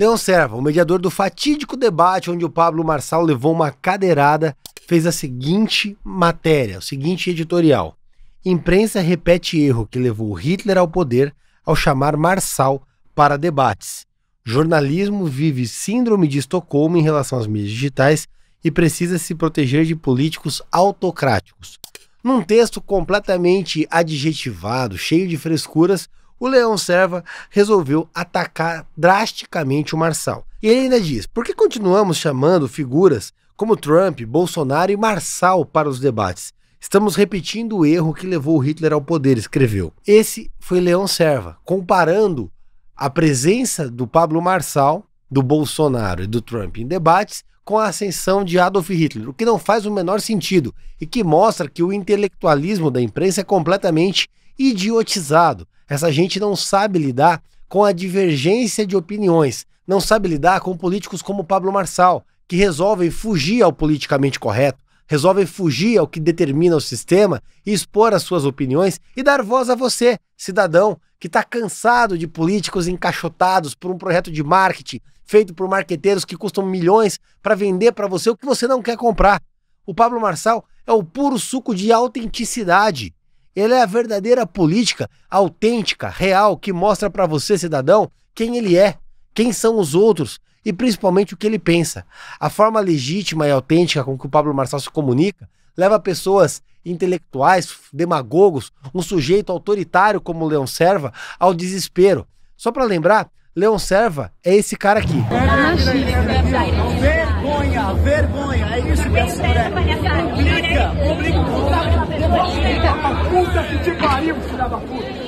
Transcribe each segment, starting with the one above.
Leon Serva, o mediador do fatídico debate onde o Pablo Marçal levou uma cadeirada, fez a seguinte matéria, o seguinte editorial. Imprensa repete erro que levou Hitler ao poder ao chamar Marçal para debates. Jornalismo vive síndrome de Estocolmo em relação às mídias digitais e precisa se proteger de políticos autocráticos. Num texto completamente adjetivado, cheio de frescuras, o Leão Serva resolveu atacar drasticamente o Marçal. E ele ainda diz: por que continuamos chamando figuras como Trump, Bolsonaro e Marçal para os debates? Estamos repetindo o erro que levou Hitler ao poder, escreveu. Esse foi Leão Serva, comparando a presença do Pablo Marçal, do Bolsonaro e do Trump em debates com a ascensão de Adolf Hitler, o que não faz o menor sentido e que mostra que o intelectualismo da imprensa é completamente idiotizado. Essa gente não sabe lidar com a divergência de opiniões, não sabe lidar com políticos como Pablo Marçal, que resolvem fugir ao politicamente correto, resolvem fugir ao que determina o sistema e expor as suas opiniões e dar voz a você, cidadão, que está cansado de políticos encaixotados por um projeto de marketing feito por marqueteiros que custam milhões para vender para você o que você não quer comprar. O Pablo Marçal é o puro suco de autenticidade. Ele é a verdadeira política autêntica, real, que mostra para você, cidadão, quem ele é, quem são os outros e principalmente o que ele pensa. A forma legítima e autêntica com que o Pablo Marçal se comunica leva pessoas intelectuais, demagogos, um sujeito autoritário como Leon Serva ao desespero. Só para lembrar, Leon Serva é esse cara aqui. Né? vergonha, vergonha. É isso que a senhora publica, publica. Puta que te pariu, filha da puta.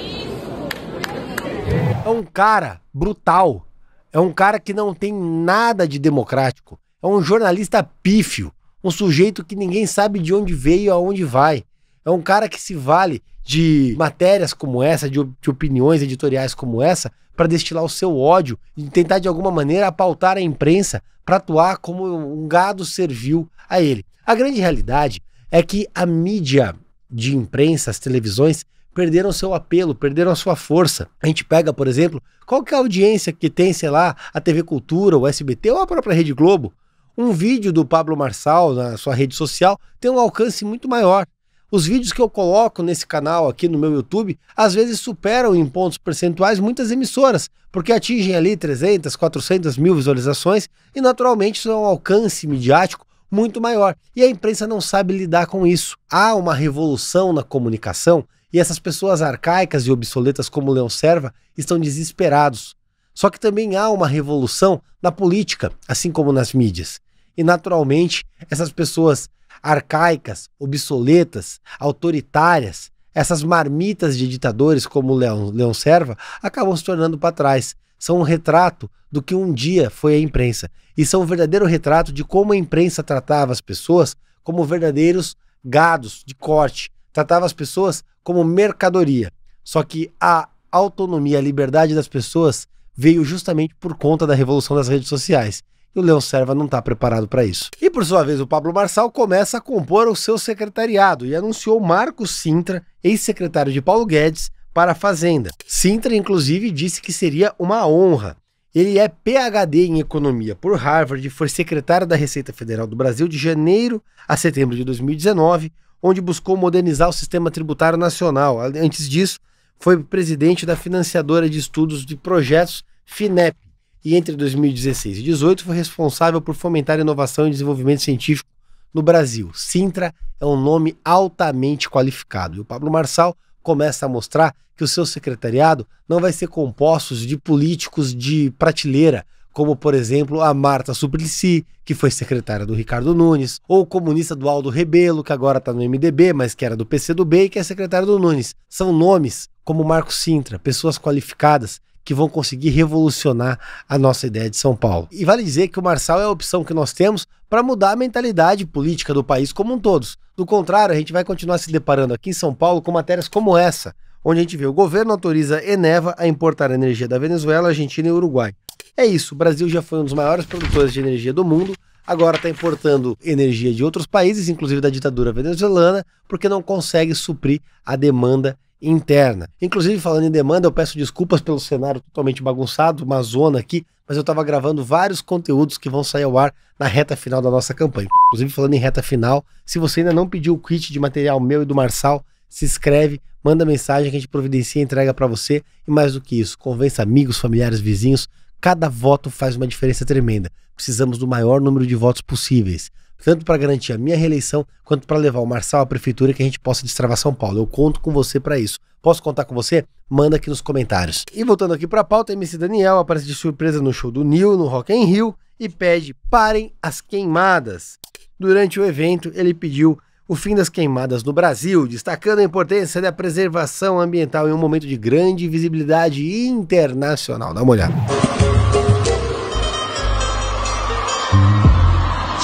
É um cara brutal. É um cara que não tem nada de democrático. É um jornalista pífio. Um sujeito que ninguém sabe de onde veio e aonde vai. É um cara que se vale de matérias como essa, de, de opiniões editoriais como essa, para destilar o seu ódio e tentar de alguma maneira apautar a imprensa, para atuar como um gado servil a ele. A grande realidade é que a mídia de imprensa, as televisões, perderam seu apelo, perderam a sua força. A gente pega, por exemplo, qual que é a audiência que tem, sei lá, a TV Cultura, o SBT ou a própria Rede Globo? Um vídeo do Pablo Marçal na sua rede social tem um alcance muito maior os vídeos que eu coloco nesse canal aqui no meu YouTube, às vezes superam em pontos percentuais muitas emissoras, porque atingem ali 300, 400 mil visualizações e naturalmente isso é um alcance midiático muito maior. E a imprensa não sabe lidar com isso. Há uma revolução na comunicação e essas pessoas arcaicas e obsoletas como Leão Serva estão desesperados. Só que também há uma revolução na política, assim como nas mídias. E naturalmente, essas pessoas arcaicas, obsoletas, autoritárias, essas marmitas de ditadores como Leão, Serva acabam se tornando para trás. São um retrato do que um dia foi a imprensa. E são um verdadeiro retrato de como a imprensa tratava as pessoas como verdadeiros gados de corte. Tratava as pessoas como mercadoria. Só que a autonomia, a liberdade das pessoas veio justamente por conta da revolução das redes sociais e o Leão Serva não está preparado para isso. E por sua vez, o Pablo Marçal começa a compor o seu secretariado e anunciou Marcos Sintra, ex-secretário de Paulo Guedes, para a Fazenda. Sintra, inclusive, disse que seria uma honra. Ele é PhD em economia por Harvard, e foi secretário da Receita Federal do Brasil de janeiro a setembro de 2019, onde buscou modernizar o sistema tributário nacional. Antes disso, foi presidente da financiadora de estudos de projetos FINEP, e entre 2016 e 2018 foi responsável por fomentar inovação e desenvolvimento científico no Brasil. Sintra é um nome altamente qualificado e o Pablo Marçal começa a mostrar que o seu secretariado não vai ser composto de políticos de prateleira, como por exemplo a Marta Suplicy, que foi secretária do Ricardo Nunes, ou o comunista do Aldo Rebelo, que agora está no MDB, mas que era do PCdoB e que é secretário do Nunes. São nomes como Marco Sintra, pessoas qualificadas que vão conseguir revolucionar a nossa ideia de São Paulo. E vale dizer que o Marçal é a opção que nós temos para mudar a mentalidade política do país como um todo. Do contrário, a gente vai continuar se deparando aqui em São Paulo com matérias como essa, onde a gente vê o governo autoriza Eneva a importar energia da Venezuela, Argentina e Uruguai. É isso, o Brasil já foi um dos maiores produtores de energia do mundo, agora está importando energia de outros países, inclusive da ditadura venezuelana, porque não consegue suprir a demanda interna. Inclusive, falando em demanda, eu peço desculpas pelo cenário totalmente bagunçado, uma zona aqui, mas eu estava gravando vários conteúdos que vão sair ao ar na reta final da nossa campanha. Inclusive, falando em reta final, se você ainda não pediu o kit de material meu e do Marçal, se inscreve, manda mensagem que a gente providencia e entrega para você. E mais do que isso, convença amigos, familiares, vizinhos. Cada voto faz uma diferença tremenda. Precisamos do maior número de votos possíveis tanto para garantir a minha reeleição, quanto para levar o Marçal à prefeitura que a gente possa destravar São Paulo. Eu conto com você para isso. Posso contar com você? Manda aqui nos comentários. E voltando aqui para a pauta, MC Daniel aparece de surpresa no show do Nil, no Rock in Rio, e pede parem as queimadas. Durante o evento, ele pediu o fim das queimadas no Brasil, destacando a importância da preservação ambiental em um momento de grande visibilidade internacional. Dá uma olhada.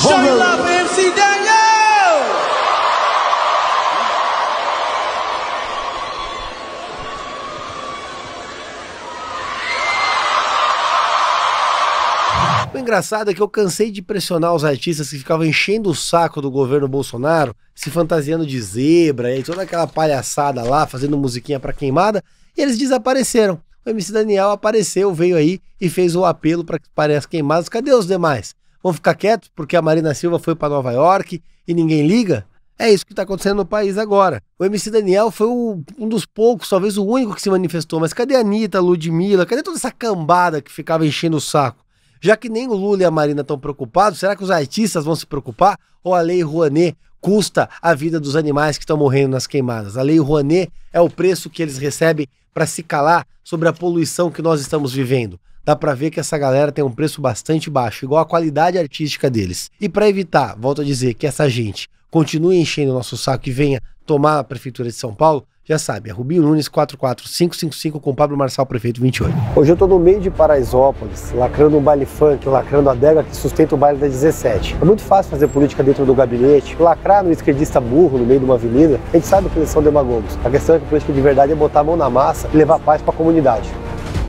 Vamos O engraçado é que eu cansei de pressionar os artistas que ficavam enchendo o saco do governo Bolsonaro, se fantasiando de zebra e toda aquela palhaçada lá, fazendo musiquinha pra queimada, e eles desapareceram. O MC Daniel apareceu, veio aí e fez o apelo para que as queimadas. Cadê os demais? Vão ficar quietos porque a Marina Silva foi para Nova York e ninguém liga? É isso que está acontecendo no país agora. O MC Daniel foi o, um dos poucos, talvez o único que se manifestou, mas cadê a Anitta, Ludmilla? Cadê toda essa cambada que ficava enchendo o saco? Já que nem o Lula e a Marina estão preocupados, será que os artistas vão se preocupar? Ou a Lei Rouanet custa a vida dos animais que estão morrendo nas queimadas? A Lei Rouanet é o preço que eles recebem para se calar sobre a poluição que nós estamos vivendo. Dá para ver que essa galera tem um preço bastante baixo, igual a qualidade artística deles. E para evitar, volto a dizer, que essa gente continue enchendo o nosso saco e venha tomar a prefeitura de São Paulo, já sabe, é Rubinho Nunes 44555 com Pablo Marçal, prefeito 28. Hoje eu estou no meio de Paraisópolis, lacrando um baile funk, lacrando a adega que sustenta o baile da 17. É muito fácil fazer política dentro do gabinete, lacrar no esquerdista burro no meio de uma avenida. A gente sabe que eles são demagogos. A questão é que a política de verdade é botar a mão na massa e levar paz para a comunidade.